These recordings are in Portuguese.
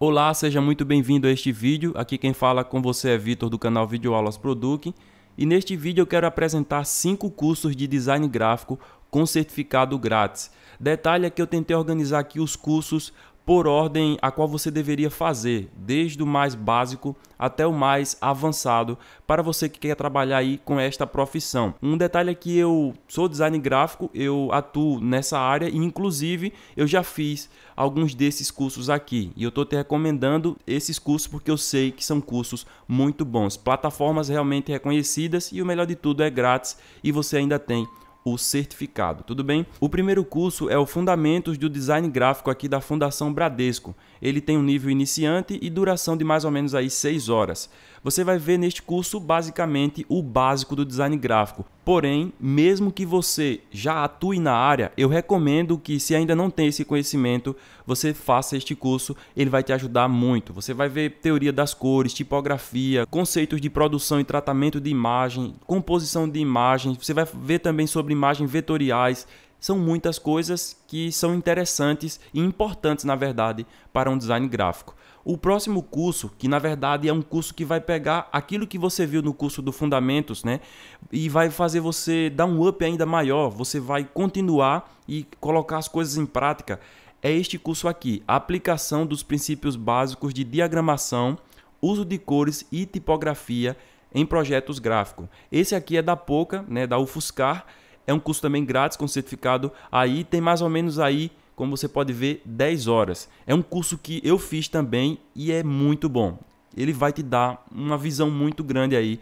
Olá, seja muito bem-vindo a este vídeo. Aqui quem fala com você é Vitor do canal Vídeo Aulas Produc. E neste vídeo eu quero apresentar 5 cursos de design gráfico com certificado grátis. Detalhe é que eu tentei organizar aqui os cursos por ordem a qual você deveria fazer, desde o mais básico até o mais avançado, para você que quer trabalhar aí com esta profissão. Um detalhe é que eu sou design gráfico, eu atuo nessa área e inclusive eu já fiz alguns desses cursos aqui. E eu estou te recomendando esses cursos porque eu sei que são cursos muito bons, plataformas realmente reconhecidas e o melhor de tudo é grátis e você ainda tem o certificado, tudo bem? O primeiro curso é o Fundamentos do Design Gráfico aqui da Fundação Bradesco. Ele tem um nível iniciante e duração de mais ou menos aí 6 horas. Você vai ver neste curso basicamente o básico do design gráfico, Porém, mesmo que você já atue na área, eu recomendo que se ainda não tem esse conhecimento, você faça este curso, ele vai te ajudar muito. Você vai ver teoria das cores, tipografia, conceitos de produção e tratamento de imagem, composição de imagens, você vai ver também sobre imagens vetoriais, são muitas coisas que são interessantes e importantes, na verdade, para um design gráfico. O próximo curso, que na verdade é um curso que vai pegar aquilo que você viu no curso do Fundamentos, né? E vai fazer você dar um up ainda maior. Você vai continuar e colocar as coisas em prática. É este curso aqui: aplicação dos princípios básicos de diagramação, uso de cores e tipografia em projetos gráficos. Esse aqui é da Poca, né? Da UFSCar é um curso também grátis com certificado aí, tem mais ou menos aí, como você pode ver, 10 horas. É um curso que eu fiz também e é muito bom. Ele vai te dar uma visão muito grande aí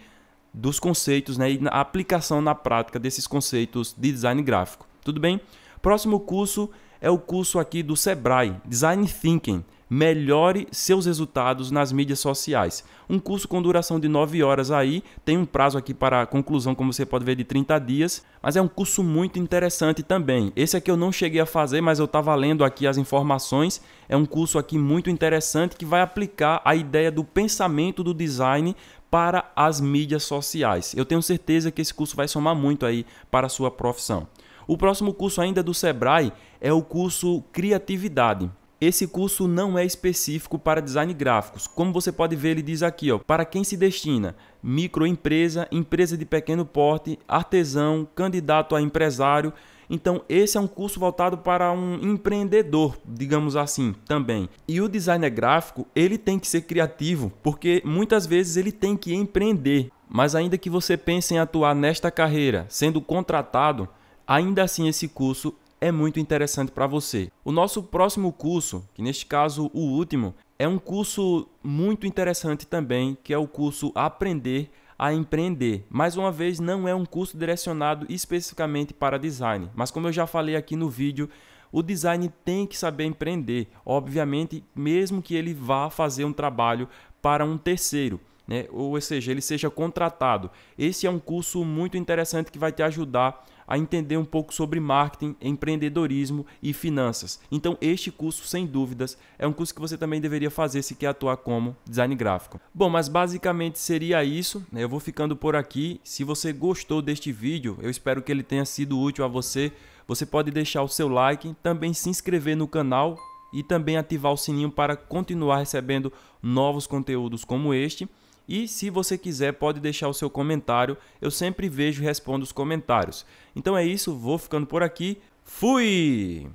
dos conceitos né, e a aplicação na prática desses conceitos de design gráfico. Tudo bem? Próximo curso é o curso aqui do Sebrae, Design Thinking melhore seus resultados nas mídias sociais. Um curso com duração de 9 horas aí, tem um prazo aqui para a conclusão, como você pode ver, de 30 dias, mas é um curso muito interessante também. Esse aqui eu não cheguei a fazer, mas eu estava lendo aqui as informações. É um curso aqui muito interessante que vai aplicar a ideia do pensamento do design para as mídias sociais. Eu tenho certeza que esse curso vai somar muito aí para a sua profissão. O próximo curso ainda do Sebrae é o curso Criatividade. Esse curso não é específico para design gráficos. Como você pode ver, ele diz aqui, ó, para quem se destina: microempresa, empresa de pequeno porte, artesão, candidato a empresário. Então, esse é um curso voltado para um empreendedor, digamos assim, também. E o designer gráfico, ele tem que ser criativo, porque muitas vezes ele tem que empreender. Mas ainda que você pense em atuar nesta carreira, sendo contratado, ainda assim esse curso é muito interessante para você. O nosso próximo curso, que neste caso o último, é um curso muito interessante também, que é o curso Aprender a empreender. Mais uma vez, não é um curso direcionado especificamente para design, mas como eu já falei aqui no vídeo, o design tem que saber empreender, obviamente, mesmo que ele vá fazer um trabalho para um terceiro né? ou seja, ele seja contratado. Esse é um curso muito interessante que vai te ajudar a entender um pouco sobre marketing, empreendedorismo e finanças. Então, este curso, sem dúvidas, é um curso que você também deveria fazer se quer atuar como design gráfico. Bom, mas basicamente seria isso. Né? Eu vou ficando por aqui. Se você gostou deste vídeo, eu espero que ele tenha sido útil a você. Você pode deixar o seu like, também se inscrever no canal e também ativar o sininho para continuar recebendo novos conteúdos como este. E se você quiser, pode deixar o seu comentário. Eu sempre vejo e respondo os comentários. Então é isso, vou ficando por aqui. Fui!